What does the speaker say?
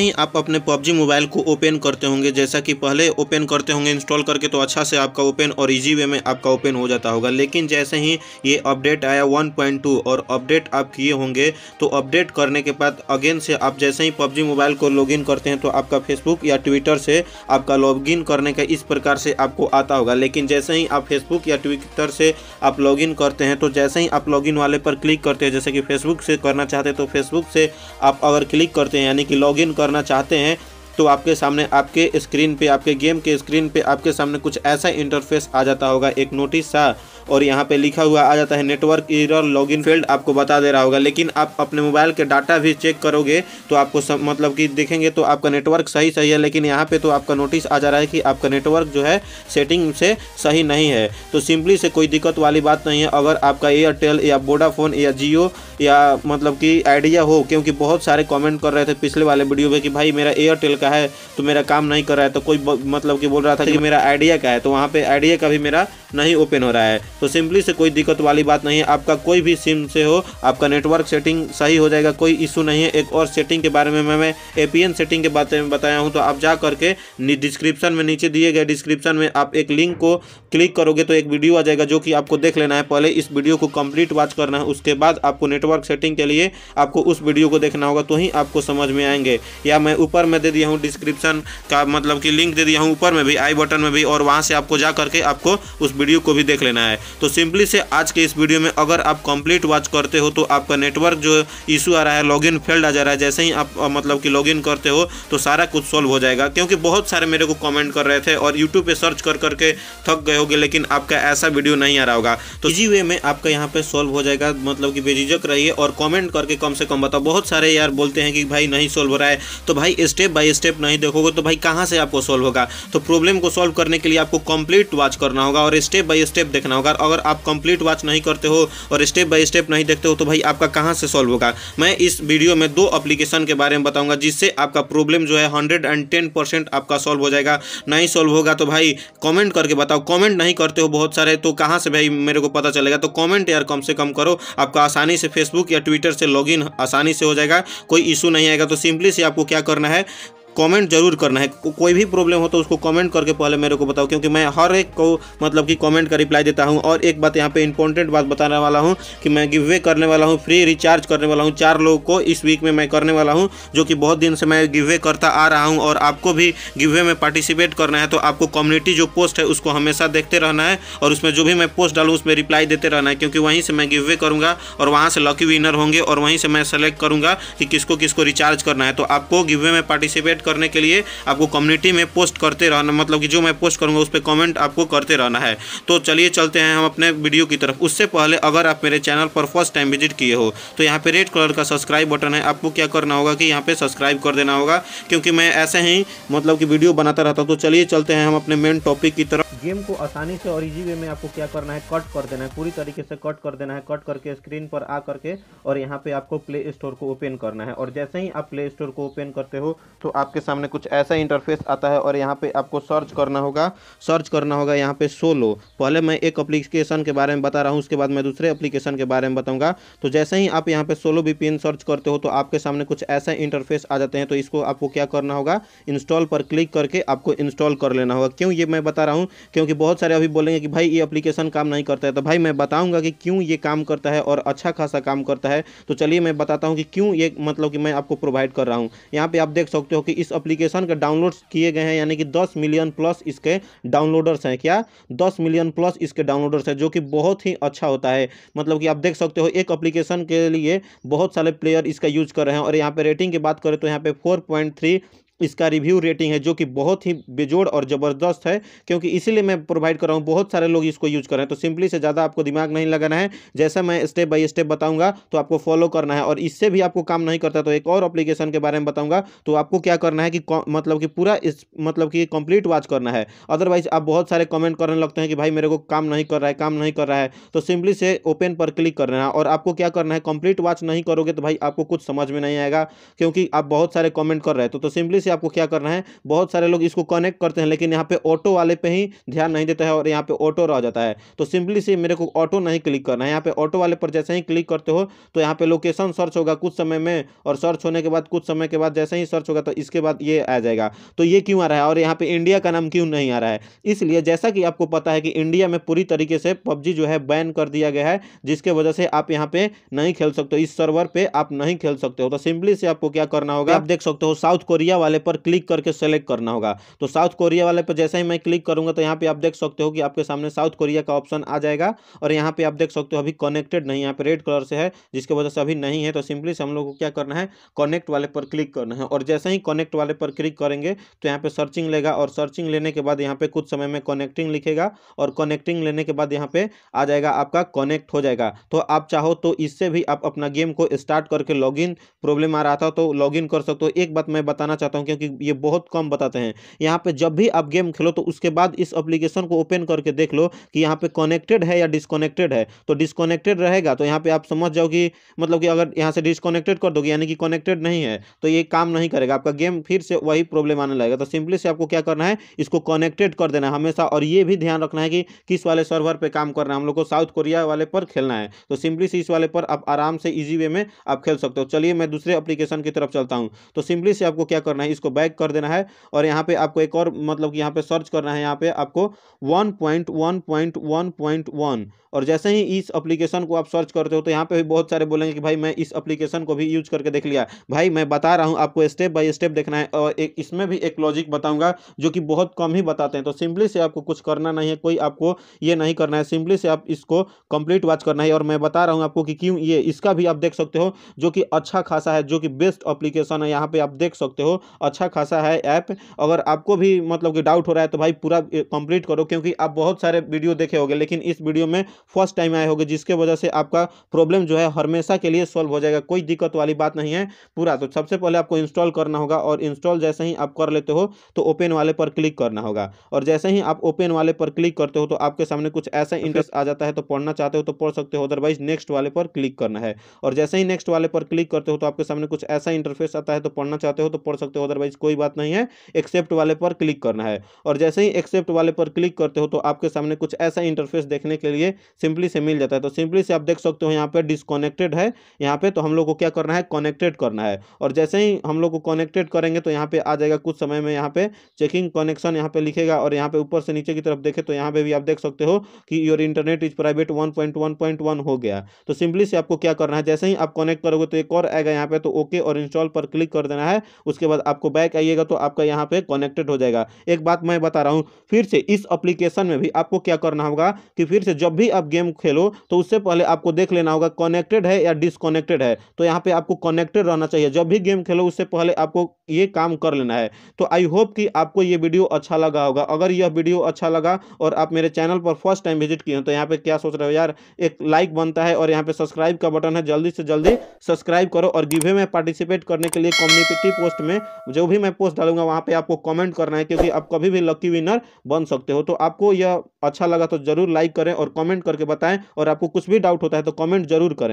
ही आप अपने PUBG mobile को ओपन करते होंगे जैसा कि पहले ओपन करते होंगे इंस्टॉल करके तो अच्छा से आपका ओपन और इजी वे में आपका ओपन हो जाता होगा लेकिन जैसे ही ये अपडेट आया 1.2 और अपडेट आप किए होंगे तो अपडेट करने के बाद अगेन से आप जैसे ही पबजी मोबाइल को लॉगिन करते हैं तो आपका फेसबुक या ट्विटर से आपका लॉग करने का इस प्रकार से आपको आता होगा लेकिन जैसे ही आप फेसबुक या ट्विटर से आप लॉग करते हैं तो जैसे ही आप लॉग वाले पर क्लिक करते हैं जैसे कि फेसबुक से करना चाहते हैं तो फेसबुक से आप अगर क्लिक करते हैं यानी कि लॉग करना चाहते हैं तो आपके सामने आपके स्क्रीन पे आपके गेम के स्क्रीन पे आपके सामने कुछ ऐसा इंटरफेस आ जाता होगा एक नोटिस सा और यहाँ पे लिखा हुआ आ जाता है नेटवर्क लॉग लॉगिन फील्ड आपको बता दे रहा होगा लेकिन आप अपने मोबाइल के डाटा भी चेक करोगे तो आपको सब मतलब कि देखेंगे तो आपका नेटवर्क सही सही है लेकिन यहाँ पे तो आपका नोटिस आ जा रहा है कि आपका नेटवर्क जो है सेटिंग से सही नहीं है तो सिंपली से कोई दिक्कत वाली बात नहीं है अगर आपका एयरटेल या वोडाफोन या जियो या मतलब कि आइडिया हो क्योंकि बहुत सारे कमेंट कर रहे थे पिछले वाले वीडियो में कि भाई मेरा एयरटेल का है तो मेरा काम नहीं कर रहा है तो कोई मतलब कि बोल रहा था कि मेरा आइडिया का है तो वहाँ पर आइडिया का भी मेरा नहीं ओपन हो रहा है तो सिंपली से कोई दिक्कत वाली बात नहीं है आपका कोई भी सिम से हो आपका नेटवर्क सेटिंग सही हो जाएगा कोई इशू नहीं है एक और सेटिंग के बारे में मैं ए एन सेटिंग के बारे में बताया हूँ तो आप जा करके डिस्क्रिप्शन में नीचे दिए गए डिस्क्रिप्शन में आप एक लिंक को क्लिक करोगे तो एक वीडियो आ जाएगा जो कि आपको देख लेना है पहले इस वीडियो को कंप्लीट वॉच करना है उसके बाद आपको नेटवर्क सेटिंग के लिए आपको उस वीडियो को देखना होगा तो ही आपको समझ में आएंगे या मैं ऊपर में दे दिया हूँ डिस्क्रिप्शन का मतलब कि लिंक दे दिया हूँ ऊपर में भी आई बटन में भी और वहाँ से आपको जा करके आपको उस वीडियो को भी देख लेना है तो सिंपली से आज के इस वीडियो में अगर आप कंप्लीट वॉच करते हो तो आपका नेटवर्क जो इशू आ रहा है लॉगिन फेल्ड आ जा रहा है जैसे ही आप मतलब कि लॉगिन करते हो तो सारा कुछ सॉल्व हो जाएगा क्योंकि बहुत सारे मेरे को कमेंट कर रहे थे और यूट्यूब पर सर्च कर करके थक गए होगे लेकिन आपका ऐसा वीडियो नहीं आ रहा होगा तो इजी वे में आपका यहाँ पे सॉल्व हो जाएगा मतलब कि बेझिझक रहिए और कॉमेंट करके कम से कम बताओ बहुत सारे यार बोलते हैं कि भाई नहीं सॉल्व हो रहा है तो भाई स्टेप बाय स्टेप नहीं देखोगे तो भाई कहाँ से आपको सोल्व होगा तो प्रॉब्लम को सॉल्व करने के लिए आपको कंप्लीट वॉच करना होगा और स्टेप बाय स्टेप देखना होगा अगर आप कंप्लीट वॉच नहीं करते हो और स्टेप बाय स्टेप नहीं देखते हो तो भाई आपका कहाँ से सॉल्व होगा मैं इस वीडियो में दो अप्लीकेशन के बारे में बताऊँगा जिससे आपका प्रॉब्लम जो है हंड्रेड एंड टेन परसेंट आपका सॉल्व हो जाएगा नहीं सॉल्व होगा तो भाई कॉमेंट करके बताओ कॉमेंट नहीं करते हो बहुत सारे तो कहाँ से भाई मेरे को पता चलेगा तो कॉमेंट यार कम से कम करो आपका आसानी से फेसबुक या ट्विटर से लॉग आसानी से हो जाएगा कोई इशू नहीं आएगा तो सिंपली से आपको क्या करना है कमेंट जरूर करना है को, कोई भी प्रॉब्लम हो तो उसको कमेंट करके पहले मेरे को बताओ क्योंकि मैं हर एक को मतलब कि कमेंट का रिप्लाई देता हूँ और एक बात यहाँ पे इंपॉर्टेंट बात बताने वाला हूँ कि मैं गिव वे करने वाला हूँ फ्री रिचार्ज करने वाला हूँ चार लोगों को इस वीक में मैं करने वाला हूँ जो कि बहुत दिन से मैं गिव वे करता आ रहा हूँ और आपको भी गिव वे में पार्टिसिपेट करना है तो आपको कम्युनिटी जो पोस्ट है उसको हमेशा देखते रहना है और उसमें जो भी मैं पोस्ट डालूँ उसमें रिप्लाई देते रहना है क्योंकि वहीं से मैं गिव वे करूँगा और वहाँ से लकी विनर होंगे और वहीं से मैं सेलेक्ट करूँगा कि किसको किसको रिचार्ज करना है तो आपको गिव वे में पार्टिसिपेट करने के लिए आपको कम्युनिटी में पोस्ट करते रहना मतलब कि जो मैं पोस्ट करूँगा उस पर कॉमेंट आपको करते रहना है तो चलिए चलते हैं हम अपने वीडियो की तरफ उससे पहले अगर आप मेरे चैनल पर फर्स्ट टाइम विजिट किए हो तो यहाँ पर रेड कलर का सब्सक्राइब बटन है आपको क्या करना होगा कि यहाँ पर सब्सक्राइब कर देना होगा क्योंकि मैं ऐसे ही मतलब कि वीडियो बनाता रहता हूँ तो चलिए चलते हैं हम अपने मेन टॉपिक की तरफ गेम को आसानी से और इजी वे में आपको क्या करना है कट कर देना है पूरी तरीके से कट कर देना है कट करके स्क्रीन पर आ करके और यहाँ पे आपको प्ले स्टोर को ओपन करना है और जैसे ही आप प्ले स्टोर को ओपन करते हो तो आपके सामने कुछ ऐसा इंटरफेस आता है और यहाँ पे आपको सर्च करना होगा सर्च करना होगा यहाँ पे सोलो पहले मैं एक अप्लीकेशन के बारे में बता रहा हूँ उसके बाद मैं दूसरे अप्लीकेशन के बारे में बताऊँगा तो जैसे ही आप यहाँ पे सोलो वीपीएन सर्च करते हो तो आपके सामने कुछ ऐसा इंटरफेस आ जाते हैं तो इसको आपको क्या करना होगा इंस्टॉल पर क्लिक करके आपको इंस्टॉल कर लेना होगा क्यों ये मैं बता रहा हूँ क्योंकि बहुत सारे अभी बोलेंगे कि भाई ये अप्लीकेशन काम नहीं करता है तो भाई मैं बताऊँगा कि क्यों ये काम करता है और अच्छा खासा काम करता है तो चलिए मैं बताता हूँ कि क्यों ये मतलब कि मैं आपको प्रोवाइड कर रहा हूँ यहाँ पर आप देख सकते हो कि इस अप्लीकेशन के डाउनलोड किए गए हैं यानी कि दस मिलियन प्लस इसके डाउनलोडर्स हैं क्या दस मिलियन प्लस इसके डाउनलोडर्स हैं जो कि बहुत ही अच्छा होता है मतलब कि आप देख सकते हो एक अप्लीकेशन के लिए बहुत सारे प्लेयर इसका यूज कर रहे हैं और यहाँ पे रेटिंग की बात करें तो यहाँ पे फोर पॉइंट थ्री इसका रिव्यू रेटिंग है जो कि बहुत ही बेजोड़ और ज़बरदस्त है क्योंकि इसीलिए मैं प्रोवाइड कर रहा हूँ बहुत सारे लोग इसको यूज़ कर रहे हैं तो सिंपली से ज़्यादा आपको दिमाग नहीं लगाना है जैसा मैं स्टेप बाई स्टेप बताऊँगा तो आपको फॉलो करना है और इससे भी आपको काम नहीं करता तो एक और अप्लीकेशन के बारे में बताऊँगा तो आपको क्या करना है कि मतलब कि पूरा इस मतलब कि कंप्लीट वॉच करना है अदरवाइज आप बहुत सारे कमेंट करने लगते हैं कि भाई मेरे को काम नहीं कर रहा है काम नहीं कर रहा है तो सिंपली से ओपन पर क्लिक करना है और आपको क्या करना है कंप्लीट वॉच नहीं करोगे तो भाई आपको कुछ समझ में नहीं आएगा क्योंकि आप बहुत सारे कमेंट कर रहे हैं तो, तो सिंपली से आपको क्या करना है बहुत सारे लोग इसको कनेक्ट करते हैं लेकिन यहाँ पे ऑटो वाले पे ही ध्यान नहीं देता है और यहाँ पे ऑटो रह जाता है तो सिंपली से मेरे को ऑटो नहीं क्लिक करना है यहाँ पे ऑटो वाले पर जैसे ही क्लिक करते हो तो यहाँ पे लोकेशन सर्च होगा कुछ समय में और सर्च होने के बाद कुछ समय के बाद जैसे ही सर्च होगा तो इसके बाद ये आ जाएगा तो ये क्यों आ रहा है और यहाँ पे इंडिया का नाम क्यों नहीं आ रहा है इसलिए जैसा कि आपको पता है कि इंडिया में पूरी तरीके से पबजी जो है बैन कर दिया गया है जिसके वजह से आप यहाँ पे नहीं खेल सकते इस सर्वर पर आप नहीं खेल सकते हो तो सिंपली से आपको क्या करना होगा आप देख सकते हो साउथ कोरिया वाले वाले पर क्लिक करके सेलेक्ट करना होगा तो साउथ कोरिया वाले पर जैसे ही मैं क्लिक करूंगा तो यहाँ पे आप देख सकते हो कि आपके सामने साउथ कोरिया का ऑप्शन आ जाएगा और यहाँ पे आप देख सकते हो अभी कनेक्टेड नहीं यहाँ पे रेड कलर से है जिसकी वजह से अभी नहीं है तो सिंपली से हम लोग को क्या करना है कनेक्ट वाले पर क्लिक करना है और जैसे ही कनेक्ट वाले पर क्लिक करेंगे तो यहाँ पे सर्चिंग लेगा और सर्चिंग लेने के बाद यहाँ पे कुछ समय में कनेक्टिंग लिखेगा और कनेक्टिंग लेने के बाद यहाँ पे आ जाएगा आपका कनेक्ट हो जाएगा तो आप चाहो तो इससे भी आप अपना गेम को स्टार्ट करके लॉग प्रॉब्लम आ रहा था तो लॉग कर सकते हो एक बात मैं बताना चाहता हूँ हूँ क्योंकि ये बहुत कम बताते हैं यहाँ पे जब भी आप गेम खेलो तो उसके बाद इस अप्लीकेशन को ओपन करके देख लो कि यहाँ पे कनेक्टेड है या डिसकनेक्टेड है तो डिसकनेक्टेड रहेगा तो यहाँ पे आप समझ जाओ कि मतलब कि अगर यहाँ से डिसकनेक्टेड कर दोगे यानी कि कनेक्टेड नहीं है तो ये काम नहीं करेगा आपका गेम फिर से वही प्रॉब्लम आने लगेगा तो सिंपली से आपको क्या करना है इसको कनेक्टेड कर देना है हमेशा और ये भी ध्यान रखना है कि किस वाले सर्वर पर काम करना है हम लोग को साउथ कोरिया वाले पर खेलना है तो सिंपली से इस वाले पर आप आराम से ईजी वे में आप खेल सकते हो चलिए मैं दूसरे अप्लीकेशन की तरफ चलता हूँ तो सिंपली से आपको क्या करना है इसको बैक कर देना है और यहाँ पे आपको एक और मतलब कि यहाँ पे सर्च करना है यहाँ पे आपको one point one point one point one और जैसे ही इस एप्लीकेशन को आप सर्च करते हो तो यहाँ पे भी बहुत सारे बोलेंगे कि भाई मैं इस एप्लीकेशन को भी यूज करके देख लिया भाई मैं बता रहा हूँ आपको स्टेप बाय स्टेप देखना है और एक इसमें भी एक लॉजिक बताऊंगा जो कि बहुत कम ही बताते हैं तो सिंपली से आपको कुछ करना नहीं है कोई आपको ये नहीं करना है सिंपली से आप इसको कंप्लीट वॉच करना है और मैं बता रहा हूँ आपको कि क्यों ये इसका भी आप देख सकते हो जो कि अच्छा खासा है जो कि बेस्ट अप्लीकेशन है यहाँ पे आप देख सकते हो अच्छा खासा है ऐप अगर आपको भी मतलब कि डाउट हो रहा है तो भाई पूरा कंप्लीट करो क्योंकि आप बहुत सारे वीडियो देखे होंगे लेकिन इस वीडियो में फर्स्ट टाइम आए होंगे जिसके वजह से आपका प्रॉब्लम जो है हमेशा के लिए सॉल्व हो जाएगा कोई दिक्कत वाली बात नहीं है पूरा तो सबसे पहले आपको इंस्टॉल करना होगा और इंस्टॉल जैसे ही आप कर लेते हो तो ओपन वाले पर क्लिक करना होगा और जैसे ही आप ओपन वाले पर क्लिक करते हो तो आपके सामने कुछ ऐसा इंटरेस्ट तो आ जाता है तो पढ़ना चाहते हो तो पढ़ सकते हो अदरवाइज नेक्स्ट वाले पर क्लिक करना है और जैसे ही नेक्स्ट वाले पर क्लिक करते हो तो आपके सामने कुछ ऐसा इंटरफेस आता है तो पढ़ना चाहते हो तो पढ़ सकते हो अदरवाइज कोई बात नहीं है एक्सेप्ट वाले पर क्लिक करना है और जैसे ही एक्सेप्ट वाले पर क्लिक करते हो तो आपके सामने कुछ ऐसा इंटरफेस देखने के लिए सिंपली से मिल जाता है तो सिंपली से आप देख सकते हो यहाँ पर डिसकनेक्टेड है यहाँ पर तो हम लोग को क्या करना है कनेक्टेड करना है और जैसे ही हम लोग को कनेक्टेड करेंगे तो यहाँ पर आ जाएगा कुछ समय में यहाँ पर चेकिंग कनेक्शन यहाँ पर लिखेगा और यहाँ पर ऊपर से नीचे की तरफ देखें तो यहाँ पर भी आप देख सकते हो कि your internet is private one हो गया तो सिंपली से आपको क्या करना है जैसे ही आप कनेक्ट करोगे तो एक और आएगा यहाँ पे तो ओके और इंस्टॉल पर क्लिक कर देना है उसके बाद आपको आपको बैक आइएगा तो आपका यहाँ पे कनेक्टेड हो जाएगा एक बात मैं बता रहा हूँ फिर से इस अप्लीकेशन में भी आपको क्या करना होगा कि फिर से जब भी आप गेम खेलो तो उससे पहले आपको देख लेना होगा कनेक्टेड है या डिसकनेक्टेड है तो यहाँ पर आपको कनेक्टेड रहना चाहिए जब भी गेम खेलो उससे पहले आपको ये काम कर लेना है तो आई होप कि आपको ये वीडियो अच्छा लगा होगा अगर यह वीडियो अच्छा लगा और आप मेरे चैनल पर फर्स्ट टाइम विजिट किए तो यहाँ पे क्या सोच रहे हो यार एक लाइक बनता है और यहाँ पे सब्सक्राइब का बटन है जल्दी से जल्दी सब्सक्राइब करो और गिवे में पार्टिसिपेट करने के लिए कम्युनिटी पोस्ट में जो भी मैं पोस्ट डालूंगा वहाँ पे आपको कमेंट करना है क्योंकि आप कभी भी लकी विनर बन सकते हो तो आपको यह अच्छा लगा तो जरूर लाइक करें और कमेंट करके बताएं और आपको कुछ भी डाउट होता है तो कमेंट जरूर करें